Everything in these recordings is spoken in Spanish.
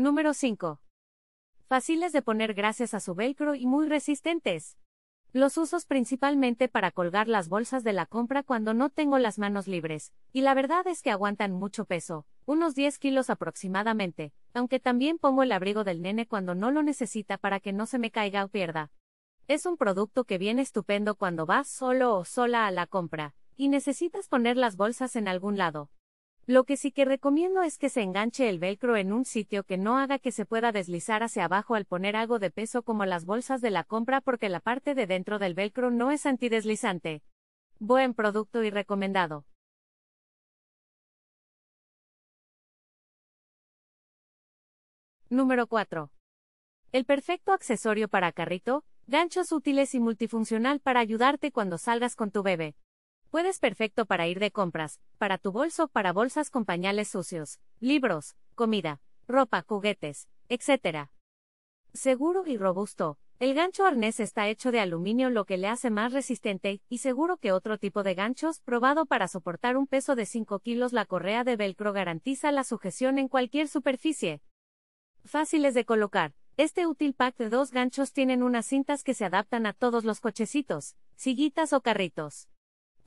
Número 5. Fáciles de poner gracias a su velcro y muy resistentes. Los usos principalmente para colgar las bolsas de la compra cuando no tengo las manos libres, y la verdad es que aguantan mucho peso, unos 10 kilos aproximadamente, aunque también pongo el abrigo del nene cuando no lo necesita para que no se me caiga o pierda. Es un producto que viene estupendo cuando vas solo o sola a la compra, y necesitas poner las bolsas en algún lado. Lo que sí que recomiendo es que se enganche el velcro en un sitio que no haga que se pueda deslizar hacia abajo al poner algo de peso como las bolsas de la compra porque la parte de dentro del velcro no es antideslizante. Buen producto y recomendado. Número 4. El perfecto accesorio para carrito, ganchos útiles y multifuncional para ayudarte cuando salgas con tu bebé. Puedes perfecto para ir de compras, para tu bolso, para bolsas con pañales sucios, libros, comida, ropa, juguetes, etc. Seguro y robusto. El gancho arnés está hecho de aluminio lo que le hace más resistente y seguro que otro tipo de ganchos probado para soportar un peso de 5 kilos la correa de velcro garantiza la sujeción en cualquier superficie. Fáciles de colocar. Este útil pack de dos ganchos tienen unas cintas que se adaptan a todos los cochecitos, sillitas o carritos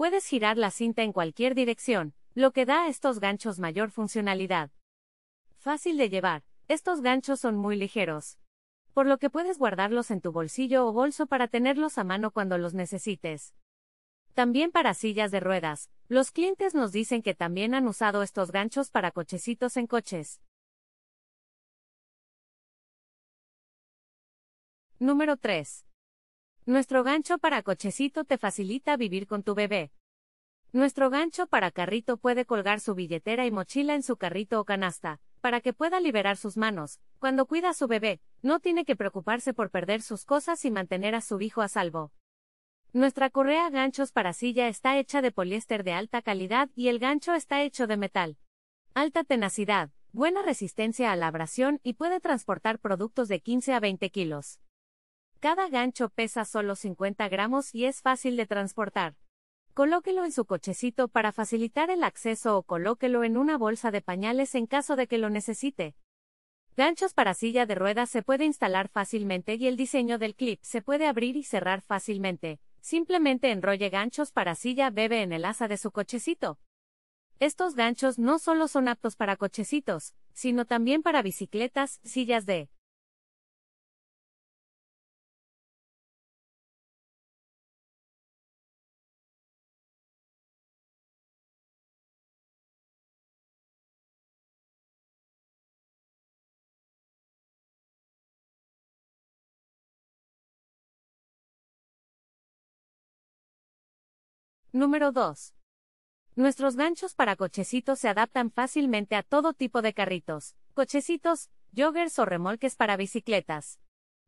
puedes girar la cinta en cualquier dirección, lo que da a estos ganchos mayor funcionalidad. Fácil de llevar, estos ganchos son muy ligeros. Por lo que puedes guardarlos en tu bolsillo o bolso para tenerlos a mano cuando los necesites. También para sillas de ruedas, los clientes nos dicen que también han usado estos ganchos para cochecitos en coches. Número 3. Nuestro gancho para cochecito te facilita vivir con tu bebé. Nuestro gancho para carrito puede colgar su billetera y mochila en su carrito o canasta, para que pueda liberar sus manos. Cuando cuida a su bebé, no tiene que preocuparse por perder sus cosas y mantener a su hijo a salvo. Nuestra correa ganchos para silla está hecha de poliéster de alta calidad y el gancho está hecho de metal. Alta tenacidad, buena resistencia a la abrasión y puede transportar productos de 15 a 20 kilos. Cada gancho pesa solo 50 gramos y es fácil de transportar. Colóquelo en su cochecito para facilitar el acceso o colóquelo en una bolsa de pañales en caso de que lo necesite. Ganchos para silla de ruedas se puede instalar fácilmente y el diseño del clip se puede abrir y cerrar fácilmente. Simplemente enrolle ganchos para silla bebe en el asa de su cochecito. Estos ganchos no solo son aptos para cochecitos, sino también para bicicletas, sillas de Número 2. Nuestros ganchos para cochecitos se adaptan fácilmente a todo tipo de carritos, cochecitos, joggers o remolques para bicicletas.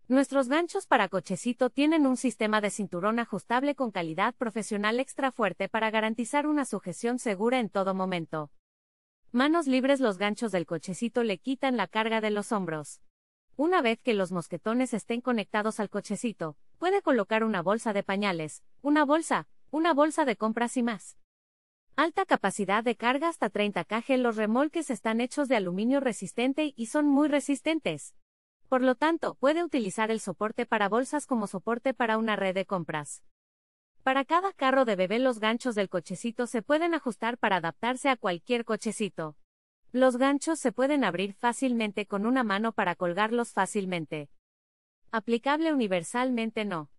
Nuestros ganchos para cochecito tienen un sistema de cinturón ajustable con calidad profesional extra fuerte para garantizar una sujeción segura en todo momento. Manos libres los ganchos del cochecito le quitan la carga de los hombros. Una vez que los mosquetones estén conectados al cochecito, puede colocar una bolsa de pañales, una bolsa, una bolsa de compras y más. Alta capacidad de carga hasta 30 kg. Los remolques están hechos de aluminio resistente y son muy resistentes. Por lo tanto, puede utilizar el soporte para bolsas como soporte para una red de compras. Para cada carro de bebé los ganchos del cochecito se pueden ajustar para adaptarse a cualquier cochecito. Los ganchos se pueden abrir fácilmente con una mano para colgarlos fácilmente. Aplicable universalmente no.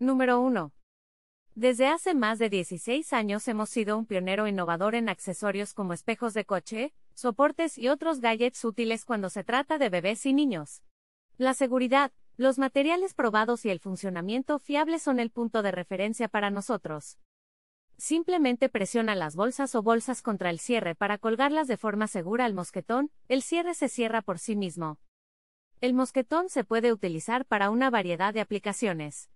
Número 1. Desde hace más de 16 años hemos sido un pionero innovador en accesorios como espejos de coche, soportes y otros gadgets útiles cuando se trata de bebés y niños. La seguridad, los materiales probados y el funcionamiento fiable son el punto de referencia para nosotros. Simplemente presiona las bolsas o bolsas contra el cierre para colgarlas de forma segura al mosquetón, el cierre se cierra por sí mismo. El mosquetón se puede utilizar para una variedad de aplicaciones.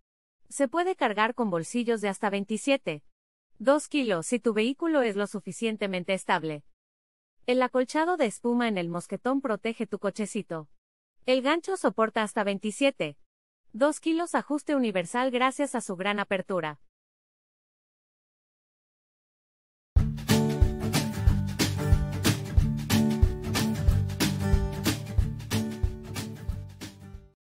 Se puede cargar con bolsillos de hasta 27. 2 kilos si tu vehículo es lo suficientemente estable. El acolchado de espuma en el mosquetón protege tu cochecito. El gancho soporta hasta 27. 2 kilos ajuste universal gracias a su gran apertura.